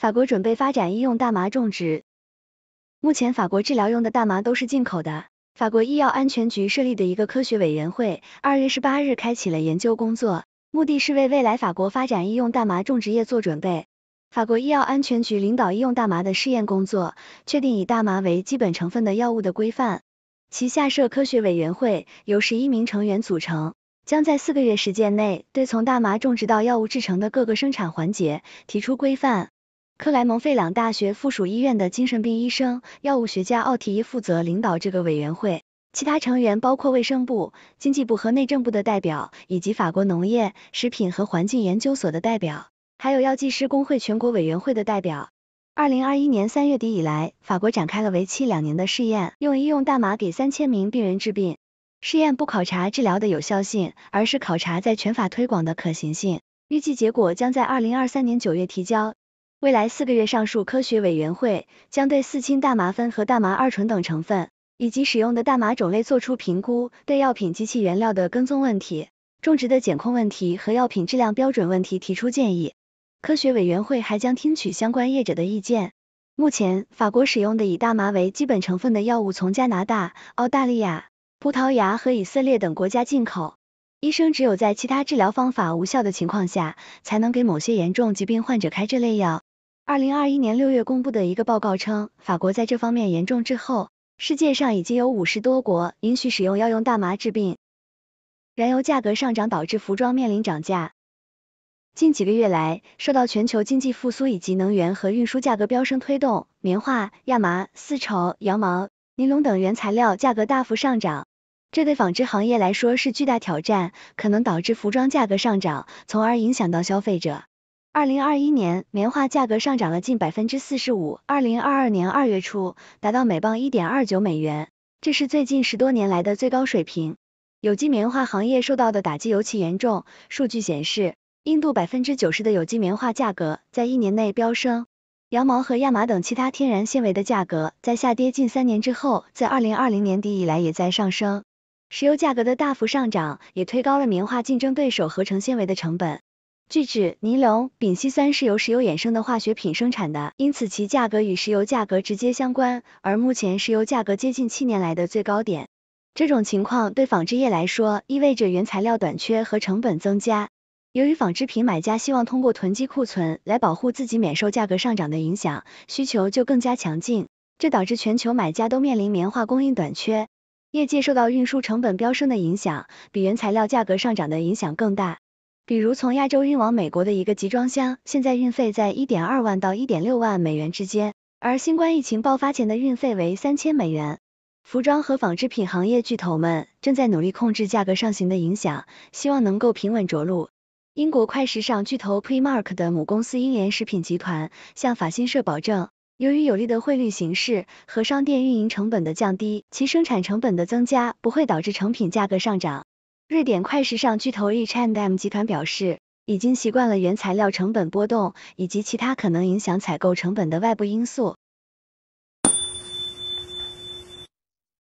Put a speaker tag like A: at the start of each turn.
A: 法国准备发展医用大麻种植。目前，法国治疗用的大麻都是进口的。法国医药安全局设立的一个科学委员会，二月十八日开启了研究工作，目的是为未来法国发展医用大麻种植业做准备。法国医药安全局领导医用大麻的试验工作，确定以大麻为基本成分的药物的规范。旗下设科学委员会，由十一名成员组成，将在四个月时间内对从大麻种植到药物制成的各个生产环节提出规范。克莱蒙费朗大学附属医院的精神病医生、药物学家奥提负责领导这个委员会。其他成员包括卫生部、经济部和内政部的代表，以及法国农业、食品和环境研究所的代表，还有药剂师工会全国委员会的代表。2021年3月底以来，法国展开了为期两年的试验，用医用大麻给3000名病人治病。试验不考察治疗的有效性，而是考察在全法推广的可行性。预计结果将在2023年9月提交。未来四个月，上述科学委员会将对四氢大麻酚和大麻二醇等成分，以及使用的大麻种类做出评估，对药品及其原料的跟踪问题、种植的检控问题和药品质量标准问题提出建议。科学委员会还将听取相关业者的意见。目前，法国使用的以大麻为基本成分的药物从加拿大、澳大利亚、葡萄牙和以色列等国家进口，医生只有在其他治疗方法无效的情况下，才能给某些严重疾病患者开这类药。二零二一年六月公布的一个报告称，法国在这方面严重滞后。世界上已经有五十多国允许使用药用大麻治病。燃油价格上涨导致服装面临涨价。近几个月来，受到全球经济复苏以及能源和运输价格飙升推动，棉花、亚麻、丝绸、羊毛、尼龙等原材料价格大幅上涨，这对纺织行业来说是巨大挑战，可能导致服装价格上涨，从而影响到消费者。二零二一年，棉花价格上涨了近百分之四十五，二零二二年二月初达到每磅一点二九美元，这是最近十多年来的最高水平。有机棉花行业受到的打击尤其严重，数据显示，印度百分之九十的有机棉花价格在一年内飙升。羊毛和亚麻等其他天然纤维的价格在下跌近三年之后，在二零二零年底以来也在上升。石油价格的大幅上涨也推高了棉花竞争对手合成纤维的成本。聚酯、尼龙、丙烯酸是由石油衍生的化学品生产的，因此其价格与石油价格直接相关。而目前石油价格接近七年来的最高点，这种情况对纺织业来说意味着原材料短缺和成本增加。由于纺织品买家希望通过囤积库存来保护自己免受价格上涨的影响，需求就更加强劲，这导致全球买家都面临棉花供应短缺。业界受到运输成本飙升的影响，比原材料价格上涨的影响更大。比如从亚洲运往美国的一个集装箱，现在运费在一点二万到一点六万美元之间，而新冠疫情爆发前的运费为三千美元。服装和纺织品行业巨头们正在努力控制价格上行的影响，希望能够平稳着陆。英国快时尚巨头 Primark 的母公司英联食品集团向法新社保证，由于有利的汇率形势和商店运营成本的降低，其生产成本的增加不会导致成品价格上涨。瑞典快时尚巨头 H&M 集团表示，已经习惯了原材料成本波动以及其他可能影响采购成本的外部因素。